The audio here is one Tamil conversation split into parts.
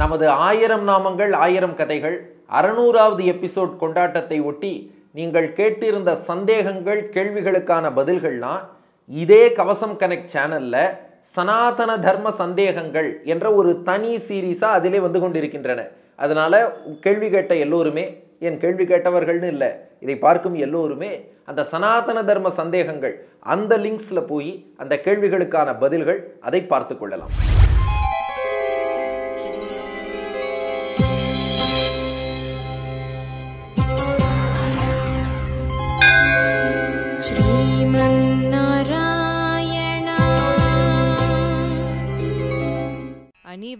நமது ஆயிரம் நாமங்கள் ஆயிரம் கதைகள் அறநூறாவது எபிசோட் கொண்டாட்டத்தை ஒட்டி நீங்கள் கேட்டிருந்த சந்தேகங்கள் கேள்விகளுக்கான பதில்கள்லாம் இதே கவசம் கனெக்ட் சேனலில் சனாதன தர்ம சந்தேகங்கள் என்ற ஒரு தனி சீரீஸாக அதிலே வந்து கொண்டிருக்கின்றன அதனால் கேள்வி கேட்ட எல்லோருமே என் கேள்வி கேட்டவர்கள்னு இல்லை இதை பார்க்கும் எல்லோருமே அந்த சனாதன தர்ம சந்தேகங்கள் அந்த லிங்க்ஸில் போய் அந்த கேள்விகளுக்கான பதில்கள் அதை பார்த்து கொள்ளலாம்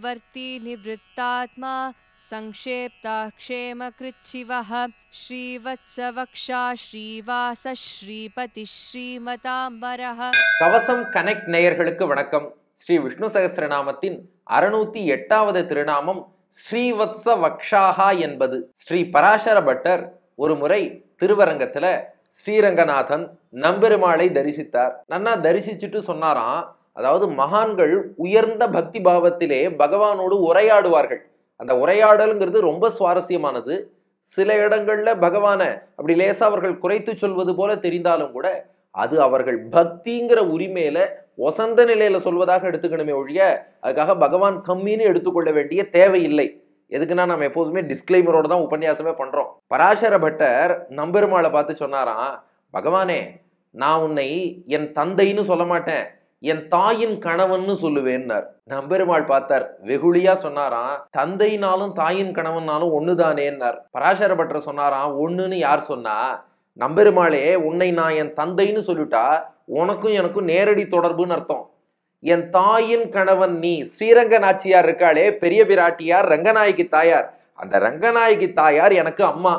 प्रवर्ती निवृत्तात्मा सङ्क्षेप्ताक्षेमकृच्छिवः श्रीवत्सवक्षा श्रीवास ஸ்ரீபதி ஸ்ரீமதாம்பரः கவசம் கனெக்ட் நேயர்களுக்கு வணக்கம் ஸ்ரீ விஷ்ணு சகசிரநாமத்தின் அறுநூத்தி எட்டாவது திருநாமம் ஸ்ரீவத்ச வக்ஷாகா என்பது ஸ்ரீ பராசர பட்டர் ஒரு முறை திருவரங்கத்துல ஸ்ரீரங்கநாதன் நம்பெருமாளை தரிசித்தார் நன்னா தரிசிச்சுட்டு சொன்னாராம் அதாவது மகான்கள் உயர்ந்த பக்தி பாவத்திலே பகவானோடு உரையாடுவார்கள் அந்த உரையாடலுங்கிறது ரொம்ப சுவாரஸ்யமானது சில இடங்கள்ல பகவானை அப்படி லேசா அவர்கள் குறைத்து சொல்வது போல தெரிந்தாலும் கூட அது அவர்கள் பக்திங்கிற உரிமையில ஒசந்த நிலையில சொல்வதாக எடுத்துக்கணுமே ஒழிய அதுக்காக பகவான் கம்மின்னு எடுத்துக்கொள்ள வேண்டிய தேவையில்லை எதுக்குன்னா நம்ம எப்போதுமே டிஸ்கிளைமரோட தான் உபன்யாசமே பண்றோம் பராசர பட்டர் நம்பெருமாளை பார்த்து சொன்னாராம் பகவானே நான் உன்னை என் தந்தைன்னு சொல்ல மாட்டேன் என் தாயின் கணவன்னு சொல்லுவேன்னார் நம்பெருமாள் பார்த்தார் வெகுளியா சொன்னாராம் தந்தையினாலும் தாயின் கணவன்னாலும் ஒண்ணுதானேன்னார் பராசர பட்டர் சொன்னாராம் ஒண்ணுன்னு யார் சொன்னா நம்பெருமாளே உன்னை நான் என் தந்தைன்னு சொல்லிட்டா உனக்கும் எனக்கும் நேரடி தொடர்புன்னு அர்த்தம் என் தாயின் கணவன் நீ ஸ்ரீரங்க நாச்சியார் இருக்காளே பெரிய பிராட்டியார் ரங்கநாயகி தாயார் அந்த ரங்கநாயகி தாயார் எனக்கு அம்மா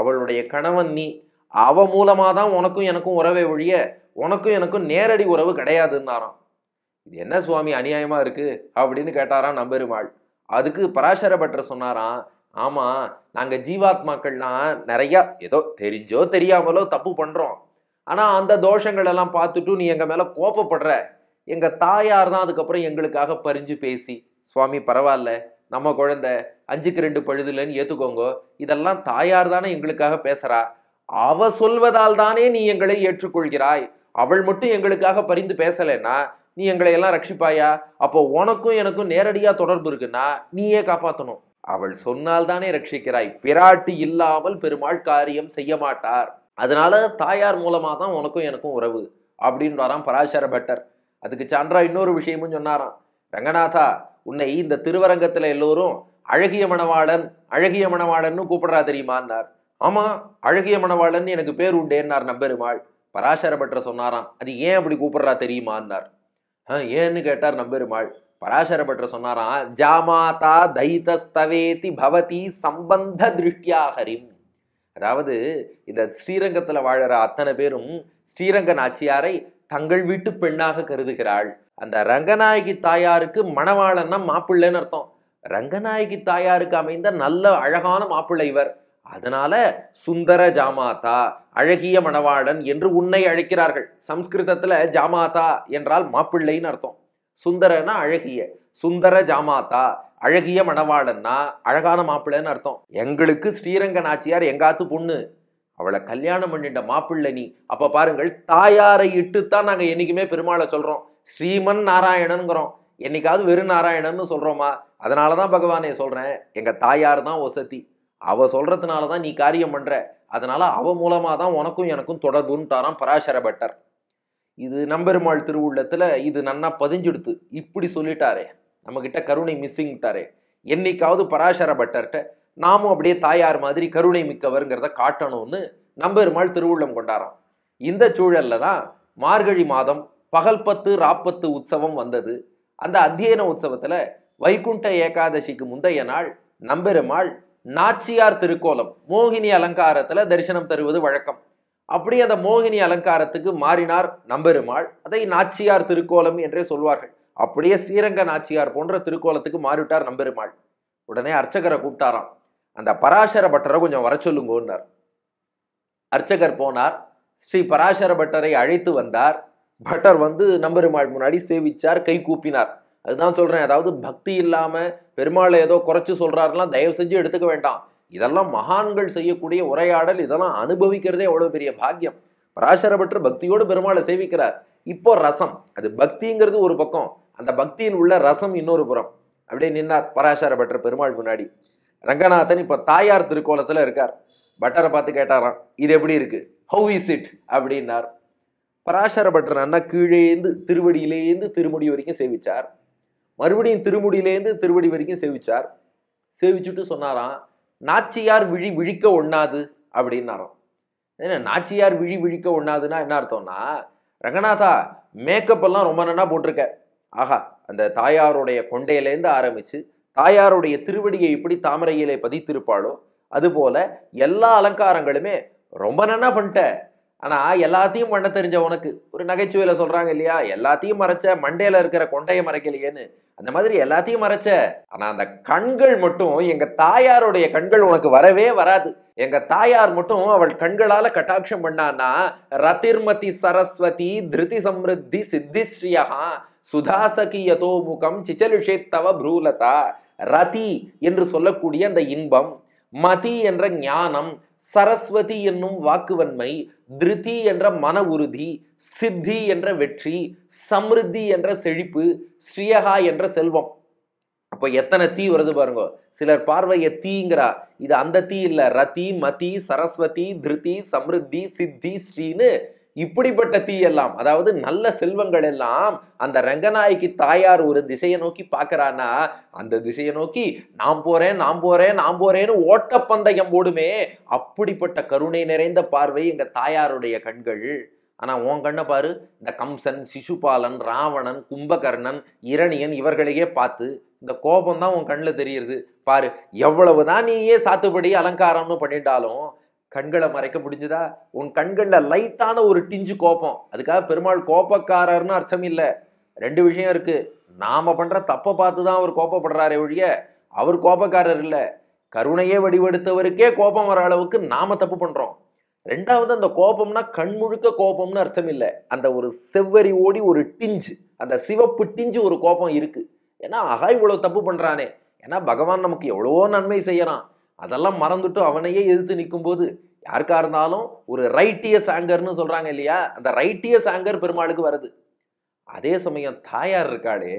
அவளுடைய கணவன் நீ அவ மூலமாக தான் உனக்கும் எனக்கும் உறவை ஒழிய உனக்கும் எனக்கும் நேரடி உறவு கிடையாதுன்னாராம் இது என்ன சுவாமி அநியாயமாக இருக்குது அப்படின்னு கேட்டாராம் நம்பெருமாள் அதுக்கு பராசர பட்டர் சொன்னாராம் ஆமாம் நாங்கள் ஜீவாத்மாக்கள்லாம் நிறையா ஏதோ தெரிஞ்சோ தெரியாமலோ தப்பு பண்ணுறோம் ஆனால் அந்த தோஷங்கள் எல்லாம் பார்த்துட்டும் நீ எங்கள் மேலே கோப்பப்படுற எங்கள் தாயார் தான் அதுக்கப்புறம் எங்களுக்காக பறிஞ்சு பேசி சுவாமி பரவாயில்ல நம்ம குழந்த அஞ்சுக்கு ரெண்டு பழுதுலன்னு ஏற்றுக்கோங்க இதெல்லாம் தாயார் தானே எங்களுக்காக பேசுகிறா அவ சொல்வதால் தானே நீ எங்களை ஏற்றுக்கொள்கிறாய் அவள் மட்டும் எங்களுக்காக பரிந்து பேசலைன்னா நீ எங்களை எல்லாம் ரட்சிப்பாயா அப்போ உனக்கும் எனக்கும் நேரடியாக தொடர்பு இருக்குன்னா நீயே காப்பாற்றணும் அவள் சொன்னால்தானே ரட்சிக்கிறாய் பிராட்டி இல்லாமல் பெருமாள் காரியம் செய்ய மாட்டார் அதனால தாயார் மூலமாக தான் உனக்கும் எனக்கும் உறவு அப்படின்றாராம் பராசர பட்டர் அதுக்கு சான்றா இன்னொரு விஷயமும் சொன்னாராம் ரங்கநாதா உன்னை இந்த திருவரங்கத்தில் எல்லோரும் அழகிய மணவாளன் அழகிய மணவாளன்னு கூப்பிடுறா தெரியுமான்னார் ஆமாம் அழகிய மணவாளன் எனக்கு பேர் உண்டேன்னார் நம்பெருமாள் பராசர பற்ற சொன்னாராம் அது ஏன் அப்படி கூப்பிடுறா தெரியுமான்னார் ஏன்னு கேட்டார் நம்பெருமாள் பராசர பற்ற சொன்னாராம் ஜாமாதா தைதஸ்தவேதி பவதி சம்பந்த திருஷ்டியாகரிம் அதாவது இந்த ஸ்ரீரங்கத்தில் வாழற அத்தனை பேரும் ஸ்ரீரங்க நாச்சியாரை தங்கள் வீட்டு பெண்ணாக கருதுகிறாள் அந்த ரங்கநாயகி தாயாருக்கு மணவாளன்னா மாப்பிள்ளைன்னு அர்த்தம் ரங்கநாயகி தாயாருக்கு அமைந்த நல்ல அழகான மாப்பிள்ளை இவர் அதனால சுந்தர ஜாமாதா அழகிய மணவாளன் என்று உன்னை அழைக்கிறார்கள் சம்ஸ்கிருதத்துல ஜாமாதா என்றால் மாப்பிள்ளைன்னு அர்த்தம் சுந்தரனா அழகிய சுந்தர ஜாமாதா அழகிய மணவாளன்னா அழகான மாப்பிள்ளைன்னு அர்த்தம் எங்களுக்கு ஸ்ரீரங்க நாச்சியார் எங்காத்து பொண்ணு அவளை கல்யாணம் பண்ணிட்ட மாப்பிள்ளை நீ அப்ப பாருங்கள் தாயாரை இட்டுத்தான் நாங்க என்னைக்குமே பெருமாளை சொல்றோம் ஸ்ரீமன் நாராயணனுங்கிறோம் என்னைக்காவது வெறும் நாராயணன்னு சொல்றோமா அதனாலதான் பகவானே சொல்றேன் எங்க தாயார் தான் ஒசத்தி அவள் சொல்கிறதுனால தான் நீ காரியம் பண்ணுற அதனால் அவள் மூலமாக தான் உனக்கும் எனக்கும் தொடர்புன்ட்டாராம் பராசர பட்டர் இது நம்பெருமாள் திருவுள்ளத்தில் இது நன்னா பதிஞ்சுடுத்து இப்படி சொல்லிட்டாரே நம்மக்கிட்ட கருணை மிஸ்ஸிங்ட்டாரே என்னைக்காவது பராசர பட்டர்கிட்ட நாமும் அப்படியே தாயார் மாதிரி கருணை மிக்கவருங்கிறத காட்டணும்னு நம்பெருமாள் திருவுள்ளம் கொண்டாராம் இந்த சூழலில் தான் மார்கழி மாதம் பகல் பத்து ராப்பத்து உற்சவம் வந்தது அந்த அத்தியன உற்சவத்தில் வைகுண்ட ஏகாதசிக்கு முந்தைய நாள் நம்பெருமாள் நாச்சியார் திருக்கோலம் மோகினி அலங்காரத்தில் தரிசனம் தருவது வழக்கம் அப்படி அந்த மோகினி அலங்காரத்துக்கு மாறினார் நம்பெருமாள் அதை நாச்சியார் திருக்கோலம் என்றே சொல்வார்கள் அப்படியே ஸ்ரீரங்க நாச்சியார் போன்ற திருக்கோலத்துக்கு மாறிவிட்டார் நம்பெருமாள் உடனே அர்ச்சகரை கூப்பிட்டாராம் அந்த பராசர பட்டரை கொஞ்சம் வர சொல்லுங்கன்னார் அர்ச்சகர் போனார் ஸ்ரீ பராசர பட்டரை அழைத்து வந்தார் பட்டர் வந்து நம்பெருமாள் முன்னாடி சேவிச்சார் கை கூப்பினார் அதுதான் சொல்கிறேன் அதாவது பக்தி இல்லாமல் பெருமாளை ஏதோ குறைச்சி சொல்கிறாருலாம் தயவு செஞ்சு எடுத்துக்க வேண்டாம் இதெல்லாம் மகான்கள் செய்யக்கூடிய உரையாடல் இதெல்லாம் அனுபவிக்கிறதே எவ்வளோ பெரிய பாக்கியம் பராசரப்பற்று பக்தியோடு பெருமாளை சேவிக்கிறார் இப்போ ரசம் அது பக்திங்கிறது ஒரு பக்கம் அந்த பக்தியில் உள்ள ரசம் இன்னொரு புறம் அப்படியே நின்னார் பராசரப்பற்ற பெருமாள் முன்னாடி ரங்கநாதன் இப்போ தாயார் திருக்கோலத்தில் இருக்கார் பட்டரை பார்த்து கேட்டாராம் இது எப்படி இருக்கு ஹவு இஸ் இட் அப்படின்னார் பராசரப்பட்டர் அண்ணா கீழேந்து திருவடியிலேருந்து திருமுடி வரைக்கும் சேவிச்சார் மறுபடியும் திருமுடியிலேருந்து திருவடி வரைக்கும் சேவிச்சார் சேவிச்சுட்டு சொன்னாராம் நாச்சியார் விழி விழிக்க ஒண்ணாது அப்படின்னாராம் ஏன்னா நாச்சியார் விழி விழிக்க ஒண்ணாதுன்னா என்ன அர்த்தம்னா ரங்கநாதா மேக்கப் எல்லாம் ரொம்ப நல்லா போட்டிருக்க ஆஹா அந்த தாயாருடைய கொண்டையிலேருந்து ஆரம்பிச்சு தாயாருடைய திருவடியை எப்படி தாமரையிலே பதித்திருப்பாளோ அதுபோல எல்லா அலங்காரங்களுமே ரொம்ப நன்னா பண்ணிட்ட ஆனால் எல்லாத்தையும் பண்ண தெரிஞ்ச உனக்கு ஒரு நகைச்சுவையில் சொல்கிறாங்க இல்லையா எல்லாத்தையும் மறைச்ச மண்டையில் இருக்கிற கொண்டையை மறைக்கலையேன்னு அந்த மாதிரி எல்லாத்தையும் மறைச்ச ஆனால் அந்த கண்கள் மட்டும் எங்கள் தாயாருடைய கண்கள் உனக்கு வரவே வராது எங்க தாயார் மட்டும் அவள் கண்களால கட்டாட்சம் பண்ணான்னா ரத்திர்மதி சரஸ்வதி திருதி சம்ருத்தி சித்திஸ்ரீயா சுதாசகியதோ முகம் சிச்சலுஷேத்தவ ப்ரூலதா ரதி என்று சொல்லக்கூடிய அந்த இன்பம் மதி என்ற ஞானம் சரஸ்வதி என்னும் வாக்குவன்மை திருதி என்ற மன உறுதி சித்தி என்ற வெற்றி சமிருத்தி என்ற செழிப்பு ஸ்ரீயகா என்ற செல்வம் அப்போ எத்தனை தீ வருது பாருங்க சிலர் பார்வைய தீங்கிறா இது அந்த தீ இல்லை ரதி மதி சரஸ்வதி திருதி சமிருத்தி சித்தி ஸ்ரீன்னு இப்படிப்பட்ட தீயெல்லாம் அதாவது நல்ல செல்வங்கள் எல்லாம் அந்த ரங்கநாயகி தாயார் ஒரு திசையை நோக்கி பார்க்கறான்னா அந்த திசையை நோக்கி நாம் போறேன் நாம் போறேன் நாம் போறேன்னு ஓட்டப்பந்தயம் ஓடுமே அப்படிப்பட்ட கருணை நிறைந்த பார்வை எங்க தாயாருடைய கண்கள் ஆனால் உன் கண்ணை பாரு இந்த கம்சன் சிசுபாலன் ராவணன் கும்பகர்ணன் இரணியன் இவர்களையே பார்த்து இந்த கோபம் தான் உன் கண்ணில் தெரியுது பாரு எவ்வளவுதான் நீயே சாத்துப்படி அலங்காரம்னு பண்ணிட்டாலும் கண்களை மறைக்க முடிஞ்சதா உன் கண்களில் லைட்டான ஒரு டிஞ்சு கோபம் அதுக்காக பெருமாள் கோபக்காரர்னு அர்த்தம் இல்லை ரெண்டு விஷயம் இருக்கு நாம பண்ற தப்பை பார்த்து தான் அவர் கோபப்படுறாரே ஒழிய அவர் கோபக்காரர் இல்லை கருணையே வடிவெடுத்தவருக்கே கோபம் வர அளவுக்கு நாம தப்பு பண்றோம் ரெண்டாவது அந்த கோபம்னா கண்முழுக்க கோபம்னு அர்த்தம் இல்லை அந்த ஒரு செவ்வரி ஓடி ஒரு டிஞ்சு அந்த சிவப்பு டிஞ்சு ஒரு கோபம் இருக்கு ஏன்னா அகா இவ்வளவு தப்பு பண்றானே ஏன்னா பகவான் நமக்கு எவ்வளவோ நன்மை செய்யறான் அதெல்லாம் மறந்துட்டு அவனையே எதிர்த்து நிற்கும்போது யாருக்கா இருந்தாலும் ஒரு ரைட்டியஸ் ஆங்கர்னு சொல்கிறாங்க இல்லையா அந்த ரைட்டியஸ் ஆங்கர் பெருமாளுக்கு வருது அதே சமயம் தாயார் இருக்காளே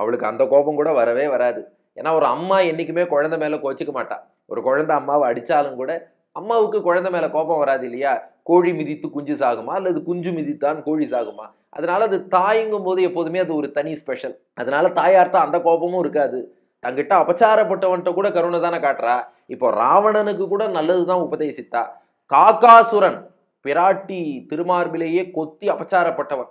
அவளுக்கு அந்த கோபம் கூட வரவே வராது ஏன்னா ஒரு அம்மா என்றைக்குமே குழந்தை மேலே கோச்சிக்க மாட்டா ஒரு குழந்தை அம்மாவை அடித்தாலும் கூட அம்மாவுக்கு குழந்தை மேலே கோபம் வராது இல்லையா கோழி மிதித்து குஞ்சு சாகுமா அல்லது குஞ்சு மிதித்தான் கோழி சாகுமா அதனால அது தாயங்கும் போது எப்போதுமே அது ஒரு தனி ஸ்பெஷல் அதனால தாயார்ட்ட அந்த கோபமும் இருக்காது தங்கிட்ட அபச்சாரப்பட்டவன்கிட்ட கூட கருணை தானே காட்டுறா இப்போ ராவணனுக்கு கூட நல்லது தான் உபதேசித்தா காக்காசுரன் பிராட்டி திருமார்பிலேயே கொத்தி அபச்சாரப்பட்டவன்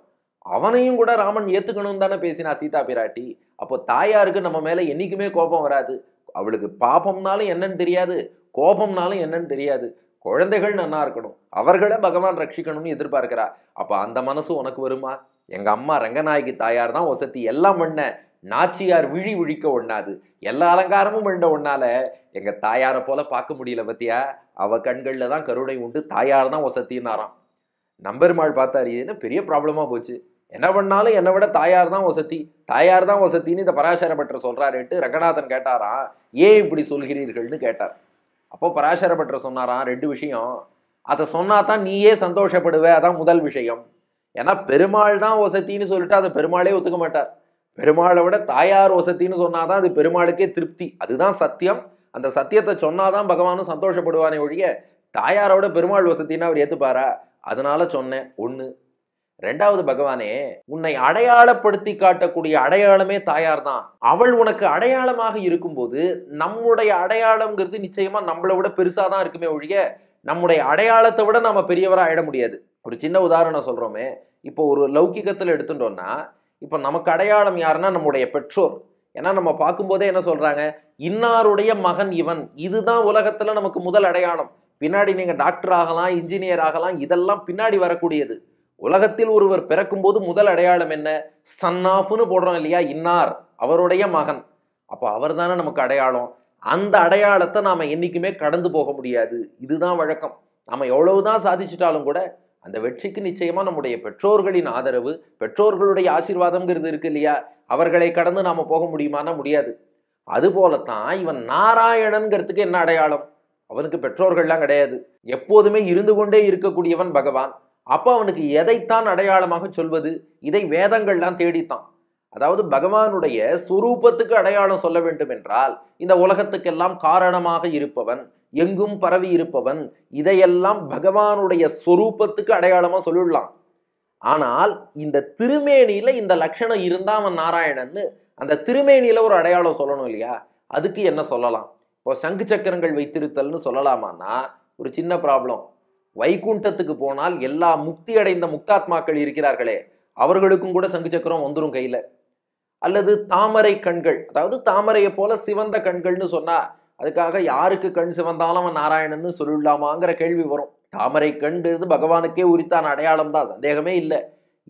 அவனையும் கூட ராமன் ஏத்துக்கணும் தானே பேசினா சீதா பிராட்டி அப்போ தாயாருக்கு நம்ம மேல என்னைக்குமே கோபம் வராது அவளுக்கு பாபம்னாலும் என்னன்னு தெரியாது கோபம்னாலும் என்னன்னு தெரியாது குழந்தைகள் நன்னா இருக்கணும் அவர்களை பகவான் ரட்சிக்கணும்னு எதிர்பார்க்கிறா அப்போ அந்த மனசு உனக்கு வருமா எங்க அம்மா ரங்கநாயகி தாயார் தான் ஒசத்தி எல்லாம் பண்ண நாச்சியார் விழி விழிக்க ஒண்ணாது எல்லா அலங்காரமும் வேண்ட ஒன்னால எங்க தாயாரை போல பார்க்க முடியல பத்தியா அவ கண்கள்ல தான் கருணை உண்டு தாயார் தான் ஒசத்தின்னாராம் நம்பெருமாள் பார்த்தாரு இதுன்னு பெரிய ப்ராப்ளமா போச்சு என்ன பண்ணாலும் என்னை விட தாயார் தான் வசதி தாயார் தான் வசத்தின்னு இந்த பராசர பட்டர் சொல்றாருட்டு ரங்கநாதன் கேட்டாராம் ஏன் இப்படி சொல்கிறீர்கள்னு கேட்டார் அப்போ பராசர பட்டர் சொன்னாராம் ரெண்டு விஷயம் அதை சொன்னா தான் நீயே சந்தோஷப்படுவே அதான் முதல் விஷயம் ஏன்னா பெருமாள் தான் வசத்தின்னு சொல்லிட்டு அதை பெருமாளே ஒத்துக்க மாட்டார் பெருமாளை விட தாயார் வசத்தின்னு சொன்னாதான் அது பெருமாளுக்கே திருப்தி அதுதான் சத்தியம் அந்த சத்தியத்தை சொன்னாதான் பகவானும் சந்தோஷப்படுவானே ஒழிய தாயாரோட பெருமாள் வசத்தின்னு அவர் ஏத்துப்பாரா அதனால சொன்னேன் ஒன்று ரெண்டாவது பகவானே உன்னை அடையாளப்படுத்தி காட்டக்கூடிய அடையாளமே தாயார் தான் அவள் உனக்கு அடையாளமாக இருக்கும்போது நம்முடைய அடையாளம்ங்கிறது நிச்சயமா நம்மளை விட பெருசா தான் இருக்குமே ஒழிய நம்முடைய அடையாளத்தை விட நம்ம பெரியவராக ஆயிட முடியாது ஒரு சின்ன உதாரணம் சொல்றோமே இப்போ ஒரு லௌகிகத்தில் எடுத்துட்டோம்னா இப்போ நமக்கு அடையாளம் யாருன்னா நம்முடைய பெற்றோர் ஏன்னா நம்ம பார்க்கும்போதே என்ன சொல்கிறாங்க இன்னாருடைய மகன் இவன் இதுதான் உலகத்தில் நமக்கு முதல் அடையாளம் பின்னாடி நீங்கள் டாக்டர் ஆகலாம் இன்ஜினியர் ஆகலாம் இதெல்லாம் பின்னாடி வரக்கூடியது உலகத்தில் ஒருவர் பிறக்கும்போது முதல் அடையாளம் என்ன சன் ஆஃப்னு போடுறோம் இல்லையா இன்னார் அவருடைய மகன் அப்போ அவர் தானே நமக்கு அடையாளம் அந்த அடையாளத்தை நாம் என்றைக்குமே கடந்து போக முடியாது இதுதான் வழக்கம் நம்ம எவ்வளவுதான் சாதிச்சிட்டாலும் கூட அந்த வெற்றிக்கு நிச்சயமா நம்முடைய பெற்றோர்களின் ஆதரவு பெற்றோர்களுடைய ஆசீர்வாதம்ங்கிறது இருக்கு இல்லையா அவர்களை கடந்து நாம போக முடியுமானா முடியாது அது போலத்தான் இவன் நாராயணன்கிறதுக்கு என்ன அடையாளம் அவனுக்கு பெற்றோர்கள்லாம் கிடையாது எப்போதுமே இருந்து கொண்டே இருக்கக்கூடியவன் பகவான் அப்போ அவனுக்கு எதைத்தான் அடையாளமாக சொல்வது இதை வேதங்கள்லாம் தேடித்தான் அதாவது பகவானுடைய சுரூபத்துக்கு அடையாளம் சொல்ல வேண்டும் என்றால் இந்த உலகத்துக்கெல்லாம் காரணமாக இருப்பவன் எங்கும் பரவி இருப்பவன் இதையெல்லாம் பகவானுடைய சொரூபத்துக்கு அடையாளமா சொல்லிடலாம் ஆனால் இந்த திருமேனியில இந்த லட்சணம் இருந்தாவன் நாராயணன்னு அந்த திருமேனியில ஒரு அடையாளம் சொல்லணும் இல்லையா அதுக்கு என்ன சொல்லலாம் இப்போ சங்கு சக்கரங்கள் வைத்திருத்தல்னு சொல்லலாமான்னா ஒரு சின்ன ப்ராப்ளம் வைகுண்டத்துக்கு போனால் எல்லா முக்தி அடைந்த முக்தாத்மாக்கள் இருக்கிறார்களே அவர்களுக்கும் கூட சங்கு சக்கரம் வந்துடும் கையில அல்லது தாமரை கண்கள் அதாவது தாமரையை போல சிவந்த கண்கள்னு சொன்னா அதுக்காக யாருக்கு கண் சிவந்தாலும் அவன் நாராயணன்னு சொல்லிடலாமாங்கிற கேள்வி வரும் தாமரை கண்டு பகவானுக்கே உரித்தான அடையாளம் தான் சந்தேகமே இல்லை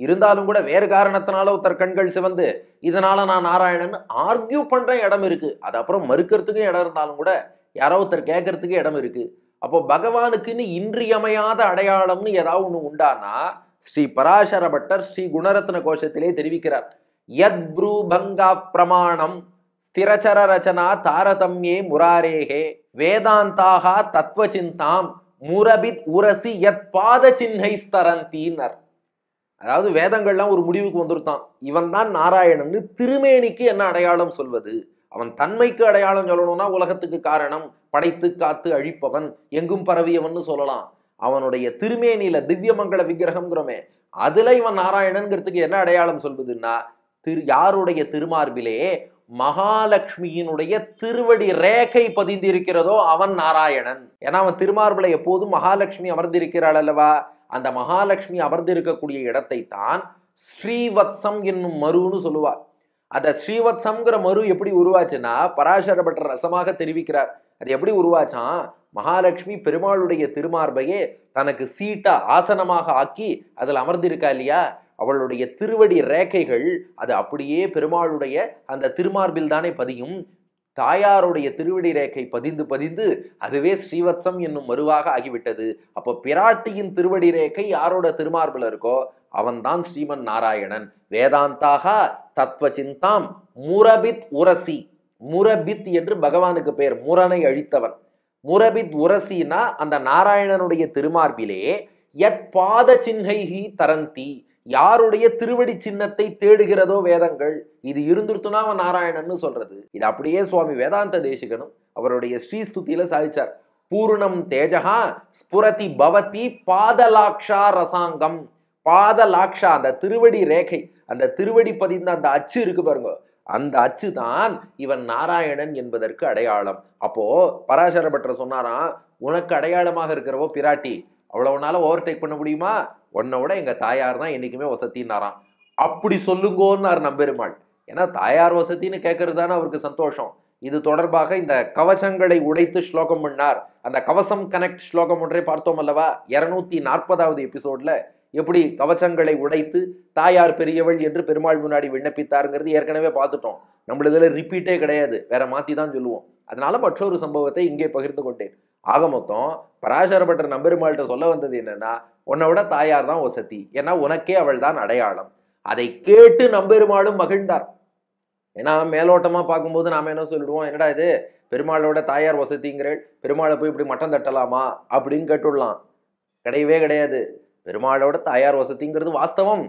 இருந்தாலும் கூட வேறு காரணத்தினால ஒருத்தர் கண்கள் சிவந்து இதனால நான் நாராயணன் ஆர்கியூ பண்ற இடம் இருக்கு அது அப்புறம் மறுக்கிறதுக்கும் இடம் இருந்தாலும் கூட யாரோ ஒருத்தர் கேட்கறதுக்கு இடம் இருக்கு அப்போ பகவானுக்குன்னு இன்றியமையாத அடையாளம்னு ஏதாவது ஒன்று உண்டானா ஸ்ரீ பராசர பட்டர் ஸ்ரீ குணரத்ன கோஷத்திலே தெரிவிக்கிறார் யத் பங்கா பிரமாணம் ஸ்திரச்சர ரச்சனா தாரதம்யே முராரேகே வேதாந்தாக சிந்தாம் முரபித் உரசி எத் பாத சின்னை ஸ்தரந்தீனர் அதாவது வேதங்கள்லாம் ஒரு முடிவுக்கு வந்துருத்தான் இவன் தான் நாராயணன் திருமேனிக்கு என்ன அடையாளம் சொல்வது அவன் தன்மைக்கு அடையாளம் சொல்லணும்னா உலகத்துக்கு காரணம் படைத்து காத்து அழிப்பவன் எங்கும் பரவியவன் சொல்லலாம் அவனுடைய திருமேனியில திவ்யமங்கள விக்கிரகம்ங்கிறோமே அதுல இவன் நாராயணன்கிறதுக்கு என்ன அடையாளம் சொல்வதுன்னா திரு யாருடைய திருமார்பிலே மகாலட்சுமியினுடைய திருவடி ரேகை பதிந்திருக்கிறதோ அவன் நாராயணன் ஏன்னா அவன் திருமார்பிளை எப்போதும் மகாலட்சுமி அமர்ந்திருக்கிறாள் அல்லவா அந்த மகாலட்சுமி அமர்ந்திருக்கக்கூடிய இடத்தை தான் ஸ்ரீவத்சம் என்னும் மருன்னு சொல்லுவார் அந்த ஸ்ரீவத்சம்ங்கிற மரு எப்படி உருவாச்சுன்னா பராசர பட்டர் ரசமாக தெரிவிக்கிறார் அது எப்படி உருவாச்சான் மகாலட்சுமி பெருமாளுடைய திருமார்பையே தனக்கு சீட்டா ஆசனமாக ஆக்கி அதில் அமர்ந்திருக்கா இல்லையா அவளுடைய திருவடி ரேகைகள் அது அப்படியே பெருமாளுடைய அந்த திருமார்பில் தானே பதியும் தாயாருடைய திருவடி ரேகை பதிந்து பதிந்து அதுவே ஸ்ரீவத்சம் என்னும் மருவாக ஆகிவிட்டது அப்போ பிராட்டியின் திருவடி ரேகை யாரோட திருமார்பில் இருக்கோ அவன்தான் ஸ்ரீமன் நாராயணன் வேதாந்தாக தத்துவ சிந்தாம் முரபித் உரசி முரபித் என்று பகவானுக்கு பெயர் முரனை அழித்தவன் முரபித் உரசினா அந்த நாராயணனுடைய திருமார்பிலே எத் பாத சின்ஹைஹி தரந்தி யாருடைய திருவடி சின்னத்தை தேடுகிறதோ வேதங்கள் இது இருந்துருத்துனாவ நாராயணன்னு சொல்றது இது அப்படியே சுவாமி வேதாந்த தேசிகனும் அவருடைய ஸ்ரீஸ்துதியில சாதிச்சார் பூர்ணம் தேஜகா ஸ்புரதி பவதி பாதலாக்ஷா ரசாங்கம் பாதலாக்ஷா அந்த திருவடி ரேகை அந்த திருவடி பதிந்த அந்த அச்சு இருக்கு பாருங்க அந்த அச்சு தான் இவன் நாராயணன் என்பதற்கு அடையாளம் அப்போ பராசர சொன்னாராம் உனக்கு அடையாளமாக இருக்கிறவோ பிராட்டி அவ்வளவுனால ஓவர்டேக் பண்ண முடியுமா உன்னை விட எங்கள் தாயார் தான் என்றைக்குமே வசத்தின்னாராம் அப்படி சொல்லுங்கோன்னார் நம்பெருமாள் ஏன்னா தாயார் வசத்தின்னு கேட்கறது தானே அவருக்கு சந்தோஷம் இது தொடர்பாக இந்த கவசங்களை உடைத்து ஸ்லோகம் பண்ணார் அந்த கவசம் கனெக்ட் ஸ்லோகம் ஒன்றை பார்த்தோம் அல்லவா இரநூத்தி நாற்பதாவது எபிசோடில் எப்படி கவசங்களை உடைத்து தாயார் பெரியவள் என்று பெருமாள் முன்னாடி விண்ணப்பித்தாருங்கிறது ஏற்கனவே பார்த்துட்டோம் நம்மளதில் ரிப்பீட்டே கிடையாது வேற மாற்றி தான் சொல்லுவோம் அதனால மற்றொரு சம்பவத்தை இங்கே பகிர்ந்து கொண்டேன் ஆக மொத்தம் பராசரப்பட்ட நம்பெருமாள்கிட்ட சொல்ல வந்தது என்னன்னா உன்னை விட தாயார் தான் ஒசத்தி ஏன்னா உனக்கே அவள் தான் அடையாளம் அதை கேட்டு நம்பெருமாளும் மகிழ்ந்தார் ஏன்னா மேலோட்டமாக பார்க்கும்போது நாம் என்ன சொல்லிடுவோம் என்னடா இது பெருமாளோட தாயார் வசதிங்கிறேள் பெருமாளை போய் இப்படி மட்டம் தட்டலாமா அப்படின்னு கேட்டுடலாம் கிடையவே கிடையாது பெருமாளோட தாயார் வசதிங்கிறது வாஸ்தவம்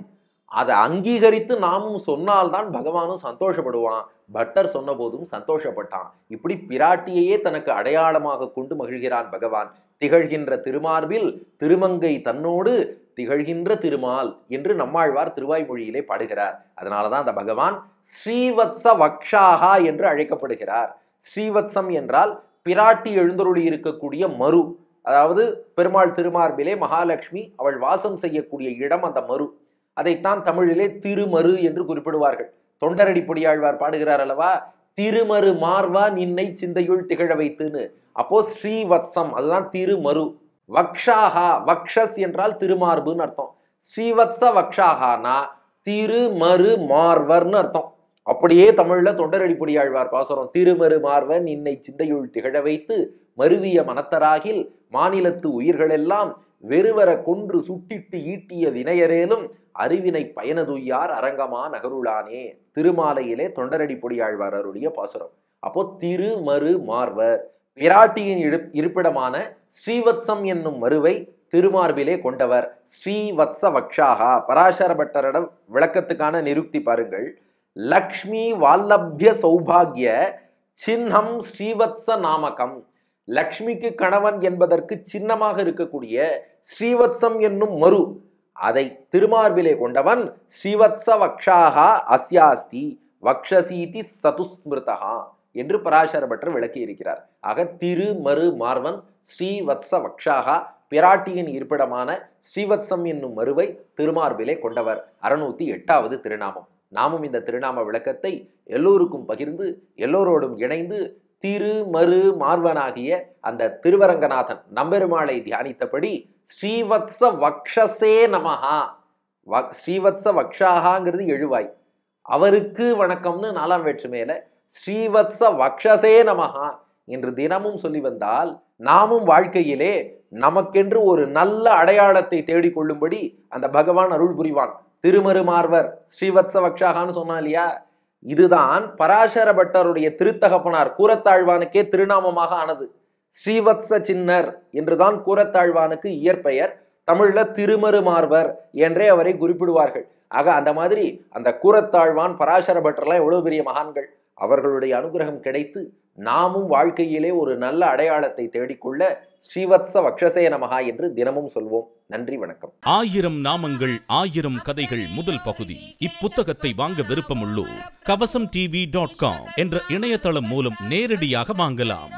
அதை அங்கீகரித்து நாமும் சொன்னால்தான் பகவானும் சந்தோஷப்படுவான் பட்டர் சொன்ன போதும் சந்தோஷப்பட்டான் இப்படி பிராட்டியையே தனக்கு அடையாளமாக கொண்டு மகிழ்கிறான் பகவான் திகழ்கின்ற திருமார்பில் திருமங்கை தன்னோடு திகழ்கின்ற திருமால் என்று நம்மாழ்வார் திருவாய்மொழியிலே பாடுகிறார் அதனால தான் அந்த பகவான் ஸ்ரீவத்ச வக்ஷாகா என்று அழைக்கப்படுகிறார் ஸ்ரீவத்சம் என்றால் பிராட்டி எழுந்தருளி இருக்கக்கூடிய மறு அதாவது பெருமாள் திருமார்பிலே மகாலட்சுமி அவள் வாசம் செய்யக்கூடிய இடம் அந்த மறு அதைத்தான் தமிழிலே திருமறு என்று குறிப்பிடுவார்கள் தொண்டரடி பொடியாழ்வார் பாடுகிறார் அல்லவா திருமறு மார்வா நின்னை சிந்தையுள் திகழ வைத்துன்னு அப்போ ஸ்ரீவத்சம் அதுதான் திருமரு வக்ஷாகா வக்ஷஸ் என்றால் திருமார்புன்னு அர்த்தம் ஸ்ரீவத்ச வக்ஷாகானா திருமறு மார்வர்னு அர்த்தம் அப்படியே தமிழ்ல தொண்டரடி பொடியாழ்வார் பாசுரம் திருமறு மார்வன் இன்னை சிந்தையுள் திகழ வைத்து மருவிய மனத்தராகில் மாநிலத்து உயிர்களெல்லாம் வெறுவர கொன்று சுட்டிட்டு ஈட்டிய வினையரேலும் அறிவினை பயனதுய்யார் அரங்கமா நகருளானே திருமாலையிலே தொண்டரடி பொடியாழ்வார் அருளிய பாசுரம் அப்போ மறு மார்வர் பிராட்டியின் இருப்பிடமான ஸ்ரீவத்சம் என்னும் மறுவை திருமார்பிலே கொண்டவர் ஸ்ரீவத்ச வக்ஷாகா பராசர பட்டரிடம் விளக்கத்துக்கான நிருக்தி பாருங்கள் லக்ஷ்மி வால்லபிய சௌபாகிய சின்னம் ஸ்ரீவத்ச நாமகம் லக்ஷ்மிக்கு கணவன் என்பதற்கு சின்னமாக இருக்கக்கூடிய ஸ்ரீவத்சம் என்னும் மரு அதை திருமார்பிலே கொண்டவன் ஸ்ரீவத்ச வக்ஷாகா அஸ்யாஸ்தி வக்ஷசீதி சதுஸ்மிருதகா என்று பராசர பட்டர் விளக்கி இருக்கிறார் ஆக திரு மறு மார்வன் ஸ்ரீவத்ச வக்ஷாகா பிராட்டியின் இருப்பிடமான ஸ்ரீவத்சம் என்னும் மறுவை திருமார்பிலே கொண்டவர் அறுநூத்தி எட்டாவது திருநாமம் நாமும் இந்த திருநாம விளக்கத்தை எல்லோருக்கும் பகிர்ந்து எல்லோரோடும் இணைந்து திரு மறு மார்வனாகிய அந்த திருவரங்கநாதன் நம்பெருமாளை தியானித்தபடி ஸ்ரீவத்ஸ வக்ஷசே நமஹா வ ஸ்ரீவத்ஸ வக்ஷாகாங்கிறது எழுவாய் அவருக்கு வணக்கம்னு நாலாம் வேற்று மேலே ஸ்ரீவத்ஸ வக்ஷசே நமஹா என்று தினமும் சொல்லி வந்தால் நாமும் வாழ்க்கையிலே நமக்கென்று ஒரு நல்ல அடையாளத்தை தேடிக்கொள்ளும்படி அந்த பகவான் அருள் புரிவான் திருமருமார்வர் ஸ்ரீவத்ஸ வக்ஷாகான்னு சொன்னா இல்லையா இதுதான் பராசர பட்டருடைய திருத்தகப்பனார் கூரத்தாழ்வானுக்கே திருநாமமாக ஆனது ஸ்ரீவத்ச சின்னர் என்றுதான் கூரத்தாழ்வானுக்கு இயற்பெயர் தமிழில் திருமருமார்வர் என்றே அவரை குறிப்பிடுவார்கள் ஆக அந்த மாதிரி அந்த கூரத்தாழ்வான் பராசர பட்டர்லாம் எவ்வளவு பெரிய மகான்கள் அவர்களுடைய அனுகிரகம் கிடைத்து நாமும் வாழ்க்கையிலே ஒரு நல்ல அடையாளத்தை தேடிக்கொள்ள ஸ்ரீவத்ச வக்ஷசே நமகா என்று தினமும் சொல்வோம் நன்றி வணக்கம் ஆயிரம் நாமங்கள் ஆயிரம் கதைகள் முதல் பகுதி இப்புத்தகத்தை வாங்க விருப்பமுள்ளோர் கவசம் டிவி டாட் காம் என்ற இணையதளம் மூலம் நேரடியாக வாங்கலாம்